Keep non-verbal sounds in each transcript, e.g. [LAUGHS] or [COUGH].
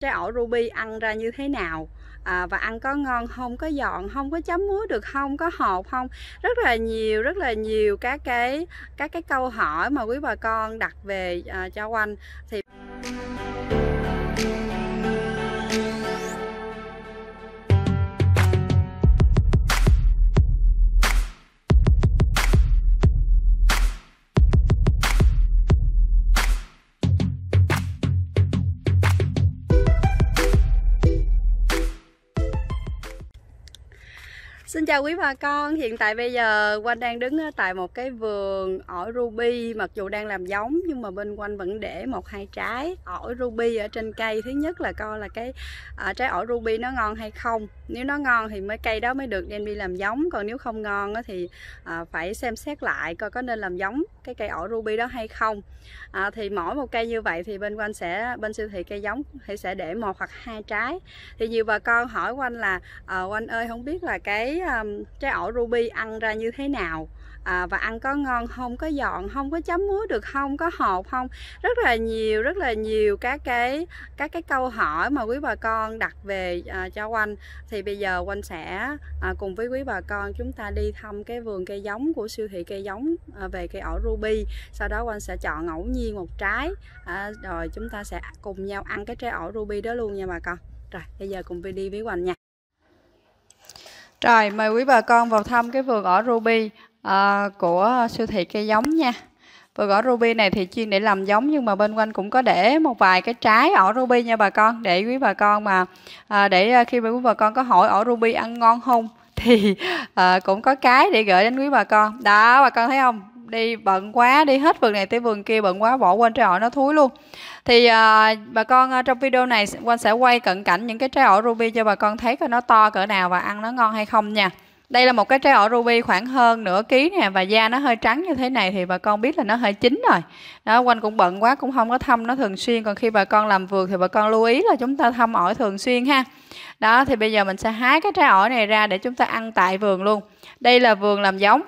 trái ổi ruby ăn ra như thế nào à, và ăn có ngon không có giòn không có chấm muối được không có hột không rất là nhiều rất là nhiều các cái các cái câu hỏi mà quý bà con đặt về à, cho quanh thì chào quý bà con, hiện tại bây giờ Quanh đang đứng ờ, tại một cái vườn ổi ruby Mặc dù đang làm giống nhưng mà bên Quanh vẫn để một hai trái ổi ruby ở trên cây Thứ nhất là coi là cái à, trái ổi ruby nó ngon hay không Nếu nó ngon thì mới cây đó mới được đem đi làm giống Còn nếu không ngon thì à, phải xem xét lại coi có nên làm giống cái cây ổi ruby đó hay không à, Thì mỗi một cây như vậy thì bên Quanh sẽ, bên siêu thị cây giống thì sẽ để một hoặc hai trái Thì nhiều bà con hỏi Quanh là à, Quanh ơi không biết là cái um, trái ổi ruby ăn ra như thế nào à, và ăn có ngon không có giòn không có chấm muối được không có hột không rất là nhiều rất là nhiều các cái các cái câu hỏi mà quý bà con đặt về à, cho quanh thì bây giờ quanh sẽ à, cùng với quý bà con chúng ta đi thăm cái vườn cây giống của siêu thị cây giống à, về cây ổi ruby sau đó quanh sẽ chọn ngẫu nhiên một trái à, rồi chúng ta sẽ cùng nhau ăn cái trái ổi ruby đó luôn nha bà con rồi bây giờ cùng đi với quanh nha Trời, mời quý bà con vào thăm cái vườn ở Ruby à, của siêu thị cây giống nha. Vườn ở Ruby này thì chuyên để làm giống nhưng mà bên quanh cũng có để một vài cái trái ở Ruby nha bà con. Để quý bà con mà, à, để à, khi mà quý bà con có hỏi ở Ruby ăn ngon không [LAUGHS] thì à, cũng có cái để gửi đến quý bà con. Đó, bà con thấy không? đi bận quá đi hết vườn này tới vườn kia bận quá bỏ quên trái ổi nó thúi luôn thì à, bà con à, trong video này quanh sẽ quay cận cảnh những cái trái ổi ruby cho bà con thấy coi nó to cỡ nào và ăn nó ngon hay không nha đây là một cái trái ổi ruby khoảng hơn nửa ký nè và da nó hơi trắng như thế này thì bà con biết là nó hơi chín rồi. Đó quanh cũng bận quá cũng không có thăm nó thường xuyên còn khi bà con làm vườn thì bà con lưu ý là chúng ta thăm ổi thường xuyên ha. Đó thì bây giờ mình sẽ hái cái trái ổi này ra để chúng ta ăn tại vườn luôn. Đây là vườn làm giống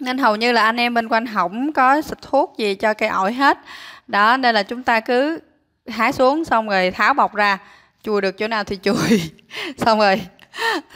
nên hầu như là anh em bên quanh hỏng có xịt thuốc gì cho cây ổi hết đó nên là chúng ta cứ hái xuống xong rồi tháo bọc ra chùi được chỗ nào thì chùi [LAUGHS] xong rồi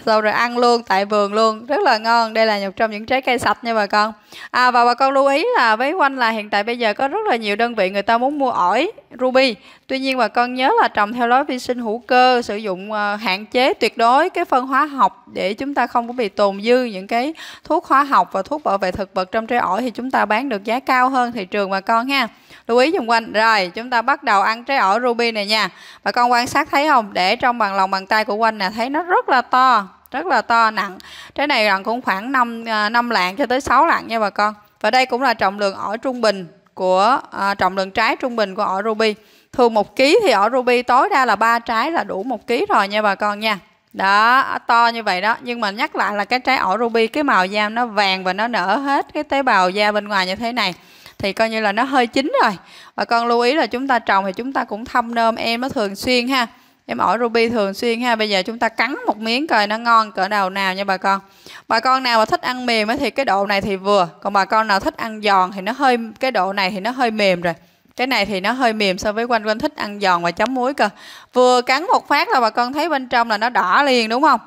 xong rồi ăn luôn tại vườn luôn rất là ngon đây là một trong những trái cây sạch nha bà con à và bà con lưu ý là với quanh là hiện tại bây giờ có rất là nhiều đơn vị người ta muốn mua ổi ruby Tuy nhiên bà con nhớ là trồng theo lối vi sinh hữu cơ, sử dụng ờ, hạn chế tuyệt đối cái phân hóa học để chúng ta không có bị tồn dư những cái thuốc hóa học và thuốc bảo vệ thực vật trong trái ổi thì chúng ta bán được giá cao hơn thị trường bà con ha. Lưu ý xung quanh. Rồi, chúng ta bắt đầu ăn trái ổi ruby này nha. và con quan sát thấy không? Để trong bằng lòng bàn tay của quanh nè, thấy nó rất là to, rất là to nặng. Trái này rằng cũng khoảng 5 5 ờ, lạng cho tới 6 lạng nha bà con. Và đây cũng là trọng lượng ổi trung bình của à, ờ, trọng lượng trái trung bình của ổi ruby thường một ký thì ở ruby tối đa là ba trái là đủ một ký rồi nha bà con nha đó to như vậy đó nhưng mà nhắc lại là cái trái ổi ruby cái màu da nó vàng và nó nở hết cái tế bào da bên ngoài như thế này thì coi như là nó hơi chín rồi bà con lưu ý là chúng ta trồng thì chúng ta cũng thăm nôm em nó thường xuyên ha em ổi ruby thường xuyên ha bây giờ chúng ta cắn một miếng coi nó ngon cỡ nào nào nha bà con bà con nào mà thích ăn mềm thì cái độ này thì vừa còn bà con nào thích ăn giòn thì nó hơi cái độ này thì nó hơi mềm rồi cái này thì nó hơi mềm so với quanh quanh thích ăn giòn và chấm muối cơ vừa cắn một phát là bà con thấy bên trong là nó đỏ liền đúng không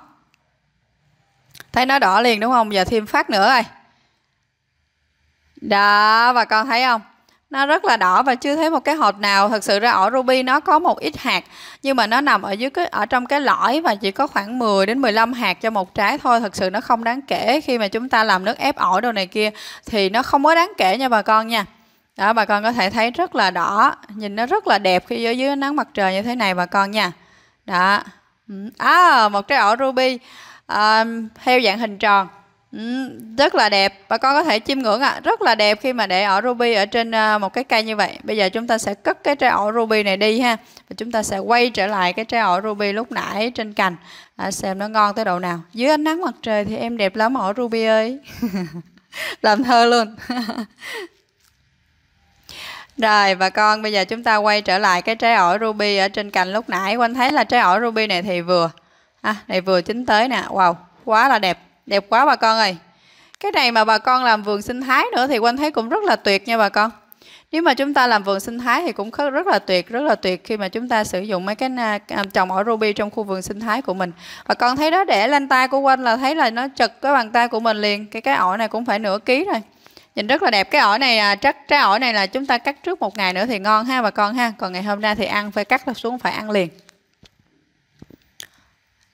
thấy nó đỏ liền đúng không giờ thêm phát nữa rồi đó bà con thấy không nó rất là đỏ và chưa thấy một cái hột nào thật sự ra ỏ ruby nó có một ít hạt nhưng mà nó nằm ở dưới cái ở trong cái lõi và chỉ có khoảng 10 đến 15 hạt cho một trái thôi thật sự nó không đáng kể khi mà chúng ta làm nước ép ổi đồ này kia thì nó không có đáng kể nha bà con nha đó bà con có thể thấy rất là đỏ nhìn nó rất là đẹp khi dưới dưới nắng mặt trời như thế này bà con nha đó ừ. à một trái ổ ruby à, theo dạng hình tròn ừ, rất là đẹp bà con có thể chiêm ngưỡng ạ à. rất là đẹp khi mà để ổ ruby ở trên à, một cái cây như vậy bây giờ chúng ta sẽ cất cái trái ổ ruby này đi ha và chúng ta sẽ quay trở lại cái trái ổ ruby lúc nãy trên cành à, xem nó ngon tới độ nào dưới ánh nắng mặt trời thì em đẹp lắm ổ ruby ơi [LAUGHS] làm thơ luôn [LAUGHS] Rồi bà con bây giờ chúng ta quay trở lại cái trái ổi ruby ở trên cành lúc nãy Quanh thấy là trái ổi ruby này thì vừa à, Này vừa chín tới nè Wow quá là đẹp Đẹp quá bà con ơi Cái này mà bà con làm vườn sinh thái nữa thì Quanh thấy cũng rất là tuyệt nha bà con nếu mà chúng ta làm vườn sinh thái thì cũng rất là tuyệt, rất là tuyệt khi mà chúng ta sử dụng mấy cái à, trồng ổi ruby trong khu vườn sinh thái của mình. Bà con thấy đó để lên tay của quanh là thấy là nó chật cái bàn tay của mình liền. Cái cái ổi này cũng phải nửa ký rồi nhìn rất là đẹp cái ổi này chắc trái ổi này là chúng ta cắt trước một ngày nữa thì ngon ha bà con ha còn ngày hôm nay thì ăn phải cắt xuống phải ăn liền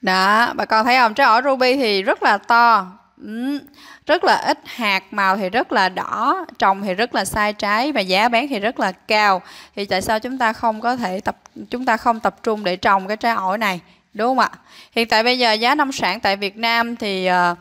đó bà con thấy không trái ổi ruby thì rất là to rất là ít hạt màu thì rất là đỏ trồng thì rất là sai trái và giá bán thì rất là cao thì tại sao chúng ta không có thể tập chúng ta không tập trung để trồng cái trái ổi này đúng không ạ hiện tại bây giờ giá nông sản tại Việt Nam thì uh,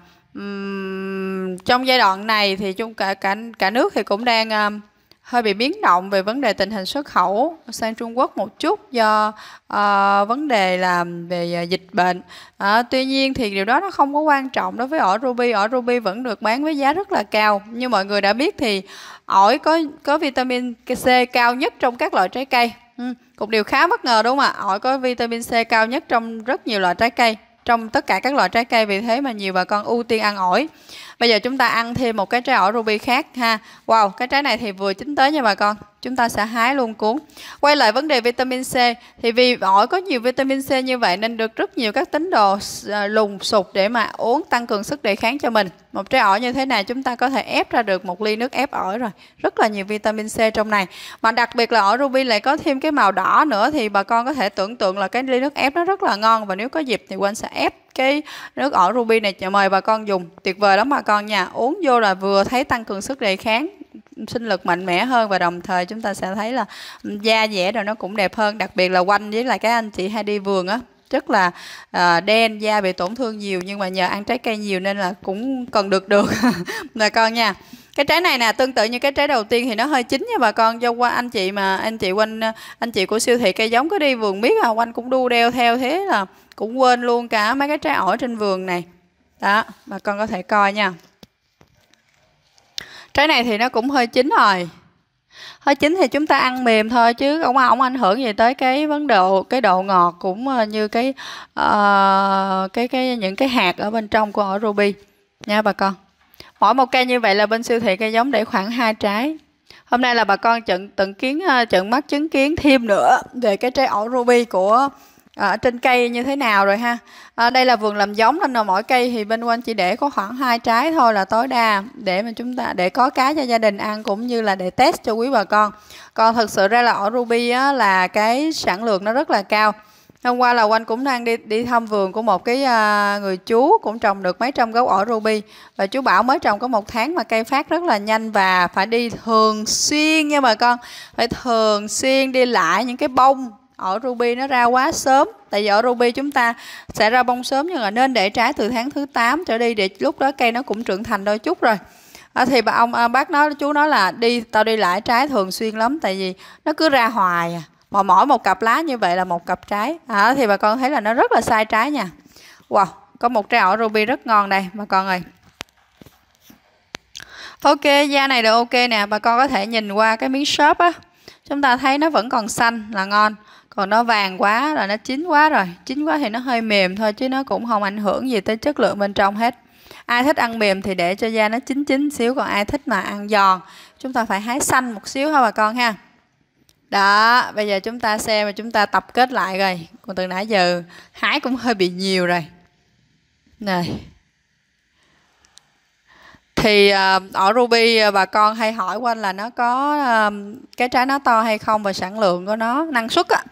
trong giai đoạn này thì chung cả cả cả nước thì cũng đang um, hơi bị biến động về vấn đề tình hình xuất khẩu sang Trung Quốc một chút do uh, vấn đề là về uh, dịch bệnh. Uh, tuy nhiên thì điều đó nó không có quan trọng đối với ổi ruby. Ổi ruby vẫn được bán với giá rất là cao. Như mọi người đã biết thì ổi có có vitamin C cao nhất trong các loại trái cây. Ừ, cũng điều khá bất ngờ đúng không ạ? Ổi có vitamin C cao nhất trong rất nhiều loại trái cây trong tất cả các loại trái cây vì thế mà nhiều bà con ưu tiên ăn ổi bây giờ chúng ta ăn thêm một cái trái ổi ruby khác ha wow cái trái này thì vừa chín tới nha bà con chúng ta sẽ hái luôn cuốn. Quay lại vấn đề vitamin C, thì vì ổi có nhiều vitamin C như vậy nên được rất nhiều các tín đồ ờ, lùng sụp để mà uống tăng cường sức đề kháng cho mình. Một trái ổi như thế này chúng ta có thể ép ra được một ly nước ép ổi rồi. Rất là nhiều vitamin C trong này. Mà đặc biệt là ổi ruby lại có thêm cái màu đỏ nữa thì bà con có thể tưởng tượng là cái ly nước ép nó rất là ngon và nếu có dịp thì quên sẽ ép cái nước ổi ruby này mời bà con dùng tuyệt vời lắm bà con nha uống vô là vừa thấy tăng cường sức đề kháng sinh lực mạnh mẽ hơn và đồng thời chúng ta sẽ thấy là ừ, da dẻ rồi nó cũng đẹp hơn đặc biệt là quanh với lại các anh chị hay đi vườn á rất là uh, đen da bị tổn thương nhiều nhưng mà nhờ ăn trái cây nhiều nên là cũng cần được được bà [LAUGHS] con nha cái trái này nè tương tự như cái trái đầu tiên thì nó hơi chín nha bà con do qua anh chị mà anh chị quanh anh chị của siêu thị cây giống cứ đi vườn biết à quanh cũng đu đeo theo thế là cũng quên luôn cả mấy cái trái ổi trên vườn này đó bà con có thể coi nha trái này thì nó cũng hơi chín rồi hơi chín thì chúng ta ăn mềm thôi chứ không không ảnh hưởng gì tới cái vấn độ cái độ ngọt cũng ờ, như cái uh, cái cái những cái hạt ở bên trong của ổi ruby nha bà con mỗi một cây như vậy là bên siêu thị cây giống để khoảng hai trái hôm nay là bà con trận tận kiến ờ, trận mắt chứng kiến thêm nữa về cái trái ổi ruby của Ờ, ở trên cây như thế nào rồi ha à, đây là vườn làm giống nên là mỗi cây thì bên quanh chỉ để có khoảng hai trái thôi là tối đa để mà chúng ta để có cá cho gia đình ăn cũng như là để test cho quý bà con còn thật sự ra là ở ruby á, là cái sản lượng nó rất là cao hôm qua là quanh cũng đang đi đi thăm vườn của một cái à, người chú cũng trồng được mấy trăm gốc ở ruby và chú bảo mới trồng có một tháng mà cây phát rất là nhanh và phải đi thường xuyên nha bà con phải thường xuyên đi lại những cái bông ở Ruby nó ra quá sớm tại vì ở Ruby chúng ta sẽ ra bông sớm nhưng mà nên để trái từ tháng thứ 8 trở đi để lúc đó cây nó cũng trưởng thành đôi chút rồi à, thì bà ông à, bác nói chú nói là đi tao đi lại trái thường xuyên lắm tại vì nó cứ ra hoài à mà mỗi một cặp lá như vậy là một cặp trái à, thì bà con thấy là nó rất là sai trái nha wow có một trái ổi ruby rất ngon đây bà con ơi ok da này được ok nè bà con có thể nhìn qua cái miếng shop á chúng ta thấy nó vẫn còn xanh là ngon còn nó vàng quá là nó chín quá rồi chín quá thì nó hơi mềm thôi chứ nó cũng không ảnh hưởng gì tới chất lượng bên trong hết ai thích ăn mềm thì để cho da nó chín chín xíu còn ai thích mà ăn giòn chúng ta phải hái xanh một xíu thôi bà con ha đó bây giờ chúng ta xem và chúng ta tập kết lại rồi còn từ nãy giờ hái cũng hơi bị nhiều rồi này thì à, ở ruby à, bà con hay hỏi quanh là nó có à, cái trái nó to hay không và sản lượng của nó năng suất á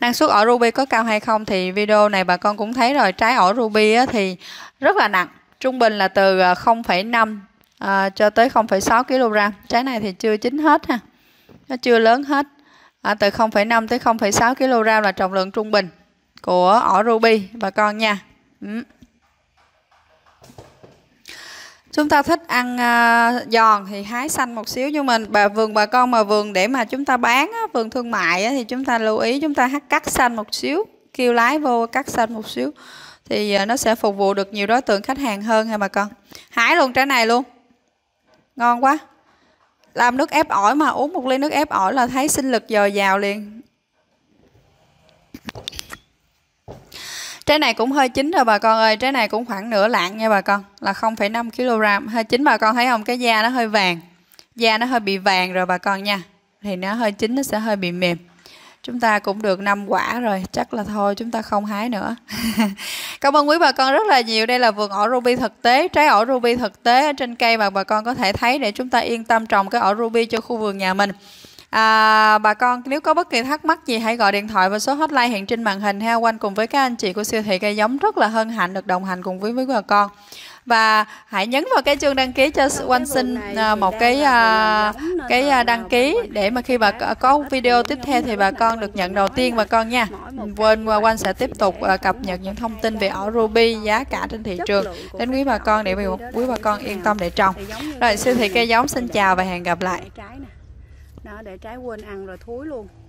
năng suất ở ruby có cao hay không thì video này bà con cũng thấy rồi trái ở ruby á, thì rất là nặng trung bình là từ 0,5 à, cho tới 0,6 kg trái này thì chưa chín hết ha nó chưa lớn hết à, từ 0,5 tới 0,6 kg là trọng lượng trung bình của ở ruby bà con nha ừ chúng ta thích ăn uh, giòn thì hái xanh một xíu nhưng mình bà vườn bà con mà vườn để mà chúng ta bán á, vườn thương mại á, thì chúng ta lưu ý chúng ta hắt cắt xanh một xíu kêu lái vô cắt xanh một xíu thì uh, nó sẽ phục vụ được nhiều đối tượng khách hàng hơn ha bà con hái luôn trái này luôn ngon quá làm nước ép ổi mà uống một ly nước ép ổi là thấy sinh lực dồi dào liền Trái này cũng hơi chín rồi bà con ơi, trái này cũng khoảng nửa lạng nha bà con, là 0,5 kg. Hơi chín bà con thấy không? Cái da nó hơi vàng. Da nó hơi bị vàng rồi bà con nha. Thì nó hơi chín nó sẽ hơi bị mềm. Chúng ta cũng được 5 quả rồi, chắc là thôi chúng ta không hái nữa. [LAUGHS] Cảm ơn quý bà con rất là nhiều. Đây là vườn ổ ruby thực tế, trái ổ ruby thực tế ở trên cây mà bà con có thể thấy để chúng ta yên tâm trồng cái ổ ruby cho khu vườn nhà mình à, bà con nếu có bất kỳ thắc mắc gì hãy gọi điện thoại vào số hotline hiện trên màn hình ha quanh cùng với các anh chị của siêu thị cây giống rất là hân hạnh được đồng hành cùng với với bà con và hãy nhấn vào cái chương đăng ký cho quanh xin à, một cái à, cái à, đăng ký để mà khi bà có video tiếp theo thì bà con được nhận đầu tiên bà con nha quên quanh sẽ tiếp tục cập nhật những thông tin về ở ruby giá cả trên thị trường đến quý bà con để quý bà con yên tâm để trồng rồi siêu thị cây giống xin chào và hẹn gặp lại đó để trái quên ăn rồi thúi luôn